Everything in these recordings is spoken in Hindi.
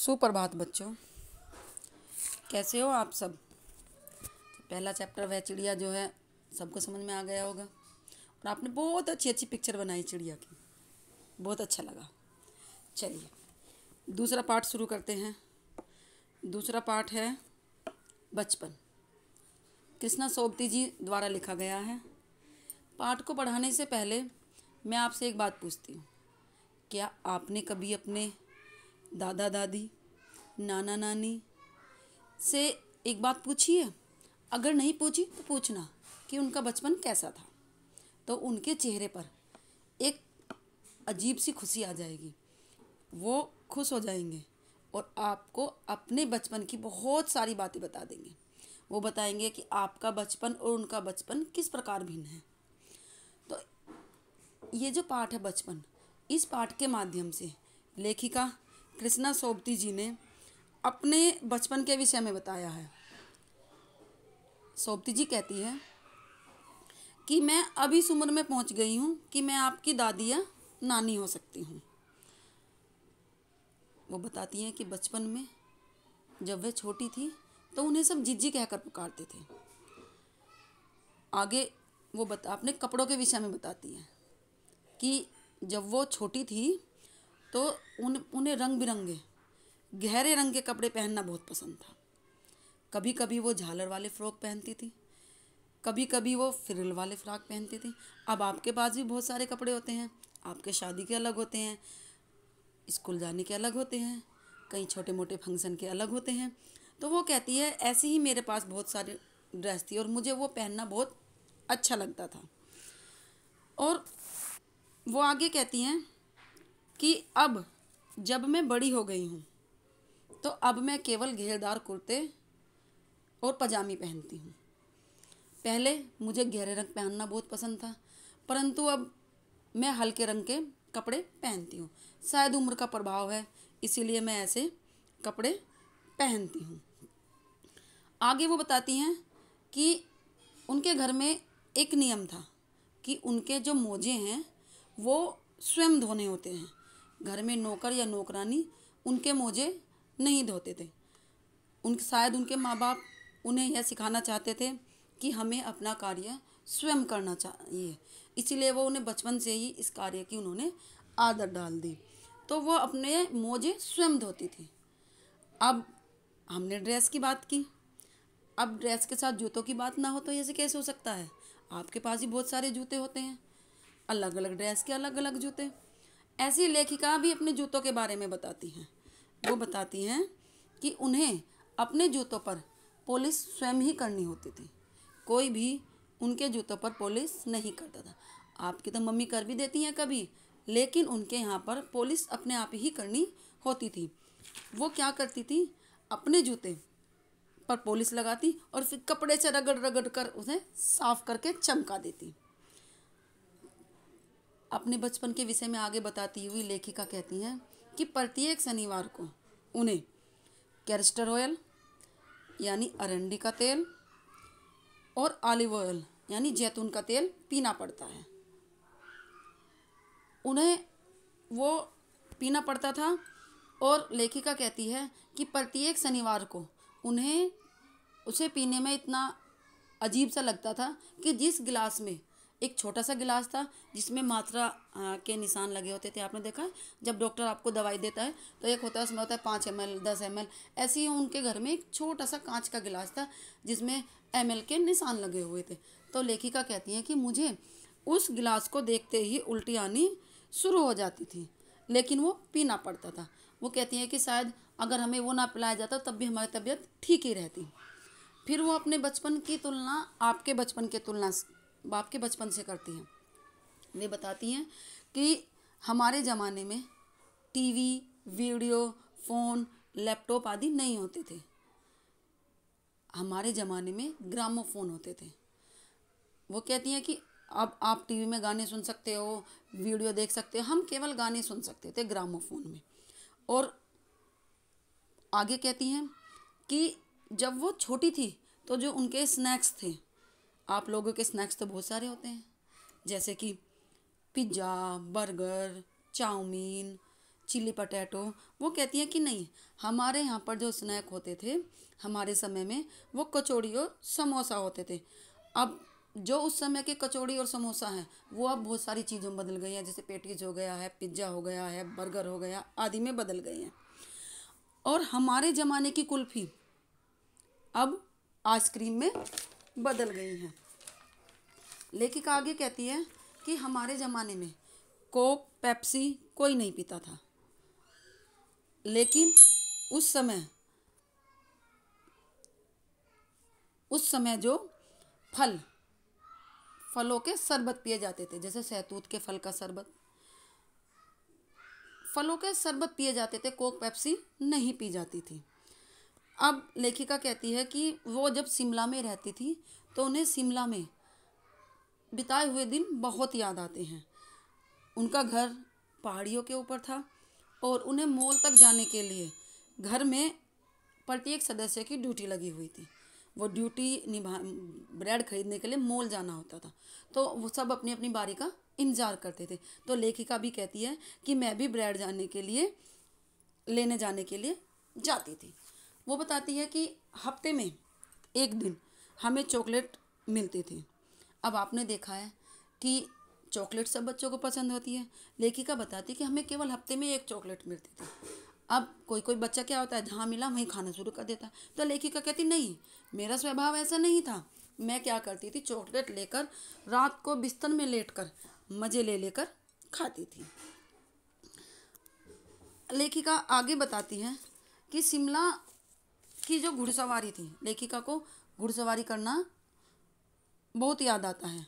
सुप्रभात बच्चों कैसे हो आप सब पहला चैप्टर वह चिड़िया जो है सबको समझ में आ गया होगा और आपने बहुत अच्छी अच्छी पिक्चर बनाई चिड़िया की बहुत अच्छा लगा चलिए दूसरा पार्ट शुरू करते हैं दूसरा पार्ट है बचपन कृष्णा सोबती जी द्वारा लिखा गया है पाठ को पढ़ाने से पहले मैं आपसे एक बात पूछती हूँ क्या आपने कभी अपने दादा दादी नाना नानी से एक बात पूछिए अगर नहीं पूछी तो पूछना कि उनका बचपन कैसा था तो उनके चेहरे पर एक अजीब सी खुशी आ जाएगी वो खुश हो जाएंगे और आपको अपने बचपन की बहुत सारी बातें बता देंगे वो बताएंगे कि आपका बचपन और उनका बचपन किस प्रकार भिन्न है तो ये जो पाठ है बचपन इस पाठ के माध्यम से लेखिका कृष्णा सोबती जी ने अपने बचपन के विषय में बताया है सोबती जी कहती है कि मैं अभी इस उम्र में पहुंच गई हूं कि मैं आपकी दादी या नानी हो सकती हूं वो बताती हैं कि बचपन में जब वे छोटी थी तो उन्हें सब जिज्जी कहकर पुकारते थे आगे वो बता अपने कपड़ों के विषय में बताती हैं कि जब वो छोटी थी तो उन उन्हें रंग बिरंगे गहरे रंग के कपड़े पहनना बहुत पसंद था कभी कभी वो झालर वाले फ्रॉक पहनती थी कभी कभी वो फ्रिल वाले फ्राक पहनती थी अब आपके पास भी बहुत सारे कपड़े होते हैं आपके शादी के अलग होते हैं स्कूल जाने के अलग होते हैं कई छोटे मोटे फंक्शन के अलग होते हैं तो वो कहती है ऐसे ही मेरे पास बहुत सारी ड्रेस थी और मुझे वो पहनना बहुत अच्छा लगता था और वो आगे कहती हैं कि अब जब मैं बड़ी हो गई हूँ तो अब मैं केवल घेरदार कुर्ते और पजामी पहनती हूँ पहले मुझे गहरे रंग पहनना बहुत पसंद था परंतु अब मैं हल्के रंग के कपड़े पहनती हूँ शायद उम्र का प्रभाव है इसीलिए मैं ऐसे कपड़े पहनती हूँ आगे वो बताती हैं कि उनके घर में एक नियम था कि उनके जो मोजे हैं वो स्वयं धोने होते हैं घर में नौकर या नौकरानी उनके मोजे नहीं धोते थे उन शायद उनके माँ बाप उन्हें यह सिखाना चाहते थे कि हमें अपना कार्य स्वयं करना चाहिए इसीलिए वो उन्हें बचपन से ही इस कार्य की उन्होंने आदत डाल दी तो वो अपने मोजे स्वयं धोती थी अब हमने ड्रेस की बात की अब ड्रेस के साथ जूतों की बात ना हो तो ऐसे कैसे हो सकता है आपके पास ही बहुत सारे जूते होते हैं अलग अलग ड्रेस के अलग अलग जूते ऐसी लेखिका भी अपने जूतों के बारे में बताती हैं वो बताती हैं कि उन्हें अपने जूतों पर पोलिस स्वयं ही करनी होती थी कोई भी उनके जूतों पर पोलिस नहीं करता था आपकी तो मम्मी कर भी देती हैं कभी लेकिन उनके यहाँ पर पोलिस अपने आप ही करनी होती थी वो क्या करती थी अपने जूते पर पोलिस लगाती और फिर कपड़े से रगड़ रगड़ कर उसे साफ करके चमका देती अपने बचपन के विषय में आगे बताती हुई लेखिका कहती हैं कि प्रत्येक शनिवार को उन्हें कैरेस्टर ऑयल यानी अरंडी का तेल और ऑलिव ऑयल यानी जैतून का तेल पीना पड़ता है उन्हें वो पीना पड़ता था और लेखिका कहती है कि प्रत्येक शनिवार को उन्हें उसे पीने में इतना अजीब सा लगता था कि जिस गिलास में एक छोटा सा गिलास था जिसमें मात्रा के निशान लगे होते थे आपने देखा जब डॉक्टर आपको दवाई देता है तो एक होता है उसमें होता है पाँच एम एल दस एम एल ऐसे ही उनके घर में एक छोटा सा कांच का गिलास था जिसमें एम एल के निशान लगे हुए थे तो लेखिका कहती हैं कि मुझे उस गिलास को देखते ही उल्टी आनी शुरू हो जाती थी लेकिन वो पीना पड़ता था वो कहती हैं कि शायद अगर हमें वो ना पिलाया जाता तब भी हमारी तबीयत ठीक ही रहती फिर वो अपने बचपन की तुलना आपके बचपन के तुलना बाप के बचपन से करती हैं वे बताती हैं कि हमारे ज़माने में टीवी वीडियो फ़ोन लैपटॉप आदि नहीं होते थे हमारे ज़माने में ग्रामोफोन होते थे वो कहती हैं कि अब आप टीवी में गाने सुन सकते हो वीडियो देख सकते हो हम केवल गाने सुन सकते थे ग्रामोफोन में और आगे कहती हैं कि जब वो छोटी थी तो जो उनके स्नैक्स थे आप लोगों के स्नैक्स तो बहुत सारे होते हैं जैसे कि pizza burger chowmein chilli potato वो कहती हैं कि नहीं हमारे यहाँ पर जो स्नैक होते थे हमारे समय में वो कचौड़ी और समोसा होते थे अब जो उस समय के कचौड़ी और समोसा हैं वो अब बहुत सारी चीज़ों में बदल गई हैं जैसे पेटीज हो गया है पिज्ज़ा हो गया है बर्गर हो गया आदि में बदल गई हैं और हमारे ज़माने की कुल्फ़ी अब आइसक्रीम में बदल गई हैं लेखिका आगे कहती है कि हमारे ज़माने में कोक पेप्सी कोई नहीं पीता था लेकिन उस समय उस समय जो फल फलों के शरबत पिए जाते थे जैसे सैतूत के फल का शरबत फलों के शरबत पिए जाते थे कोक पेप्सी नहीं पी जाती थी अब लेखिका कहती है कि वो जब शिमला में रहती थी तो उन्हें शिमला में बिताए हुए दिन बहुत याद आते हैं उनका घर पहाड़ियों के ऊपर था और उन्हें मॉल तक जाने के लिए घर में प्रत्येक सदस्य की ड्यूटी लगी हुई थी वो ड्यूटी निभा ब्रेड खरीदने के लिए मॉल जाना होता था तो वो सब अपनी अपनी बारी का इंतजार करते थे तो लेखिका भी कहती है कि मैं भी ब्रेड जाने के लिए लेने जाने के लिए जाती थी वो बताती है कि हफ्ते में एक दिन हमें चॉकलेट मिलती थी अब आपने देखा है कि चॉकलेट सब बच्चों को पसंद होती है लेखिका बताती कि हमें केवल हफ्ते में एक चॉकलेट मिलती थी अब कोई कोई बच्चा क्या होता है जहाँ मिला वहीं खाना शुरू कर देता तो लेखिका कहती नहीं मेरा स्वभाव ऐसा नहीं था मैं क्या करती थी चॉकलेट लेकर रात को बिस्तर में लेट कर मज़े ले लेकर खाती थी लेखिका आगे बताती हैं कि शिमला इसकी जो घुड़सवारी थी लेखिका को घुड़सवारी करना बहुत याद आता है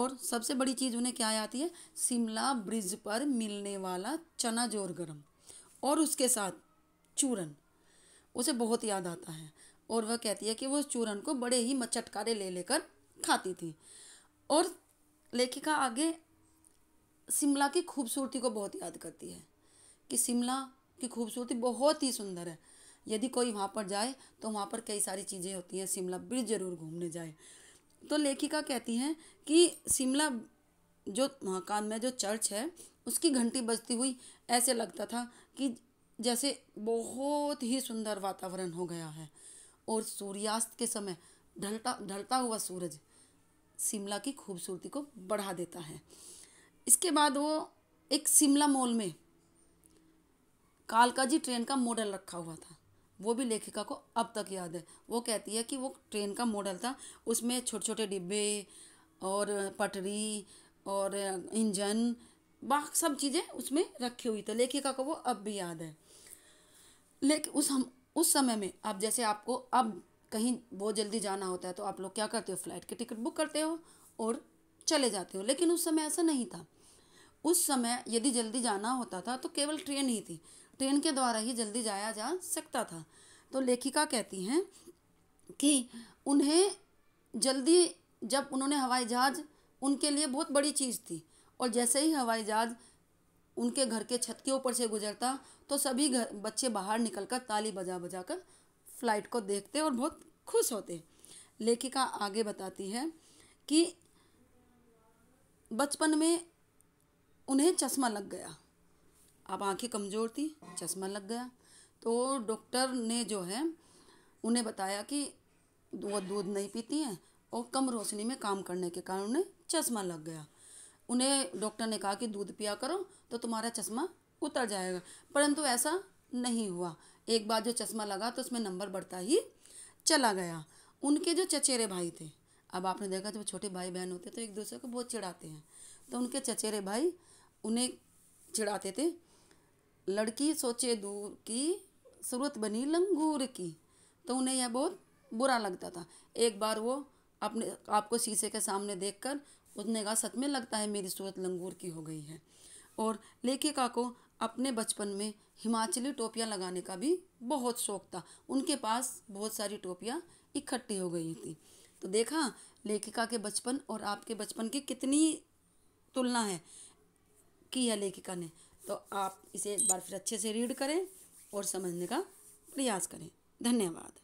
और सबसे बड़ी चीज़ उन्हें क्या आती है शिमला ब्रिज पर मिलने वाला चना जोर गरम और उसके साथ चूरन उसे बहुत याद आता है और वह कहती है कि वो चूरन को बड़े ही मचटकारे ले लेकर खाती थी और लेखिका आगे शिमला की खूबसूरती को बहुत याद करती है कि शिमला की खूबसूरती बहुत ही सुंदर है यदि कोई वहाँ पर जाए तो वहाँ पर कई सारी चीज़ें होती हैं शिमला ब्रिज ज़रूर घूमने जाए तो लेखिका कहती हैं कि शिमला जो महाकाल में जो चर्च है उसकी घंटी बजती हुई ऐसे लगता था कि जैसे बहुत ही सुंदर वातावरण हो गया है और सूर्यास्त के समय ढलता ढलता हुआ सूरज शिमला की खूबसूरती को बढ़ा देता है इसके बाद वो एक शिमला मॉल में कालका जी ट्रेन का मॉडल रखा हुआ था वो भी लेखिका को अब तक याद है वो कहती है कि वो ट्रेन का मॉडल था उसमें छोटे छोटे डिब्बे और पटरी और इंजन बाकी सब चीज़ें उसमें रखी हुई थी लेखिका को वो अब भी याद है लेकिन उस हम उस समय में अब जैसे आपको अब कहीं बहुत जल्दी जाना होता है तो आप लोग क्या करते हो फ्लाइट की टिकट बुक करते हो और चले जाते हो लेकिन उस समय ऐसा नहीं था उस समय यदि जल्दी जाना होता था तो केवल ट्रेन ही थी ट्रेन तो के द्वारा ही जल्दी जाया जा सकता था तो लेखिका कहती हैं कि उन्हें जल्दी जब उन्होंने हवाई जहाज़ उनके लिए बहुत बड़ी चीज़ थी और जैसे ही हवाई जहाज़ उनके घर के छत के ऊपर से गुजरता तो सभी घर बच्चे बाहर निकल कर ताली बजा बजा कर फ्लाइट को देखते और बहुत खुश होते लेखिका आगे बताती है कि बचपन में उन्हें चश्मा लग गया अब आंखें कमज़ोर थी चश्मा लग गया तो डॉक्टर ने जो है उन्हें बताया कि वो दूध नहीं पीती हैं और कम रोशनी में काम करने के कारण उन्हें चश्मा लग गया उन्हें डॉक्टर ने कहा कि दूध पिया करो तो तुम्हारा चश्मा उतर जाएगा परंतु ऐसा नहीं हुआ एक बार जो चश्मा लगा तो उसमें नंबर बढ़ता ही चला गया उनके जो चचेरे भाई थे अब आपने देखा जब छोटे भाई बहन होते तो एक दूसरे को बहुत चिढ़ाते हैं तो उनके चचेरे भाई उन्हें चिढ़ाते थे लड़की सोचे दूर की सूरत बनी लंगूर की तो उन्हें यह बहुत बुरा लगता था एक बार वो अपने आपको शीशे के सामने देखकर उसने कहा सच में लगता है मेरी सूरत लंगूर की हो गई है और लेखिका को अपने बचपन में हिमाचली टोपियाँ लगाने का भी बहुत शौक था उनके पास बहुत सारी टोपियाँ इकट्ठी हो गई थी तो देखा लेखिका के बचपन और आपके बचपन की कितनी तुलना है की है लेखिका ने तो आप इसे एक बार फिर अच्छे से रीड करें और समझने का प्रयास करें धन्यवाद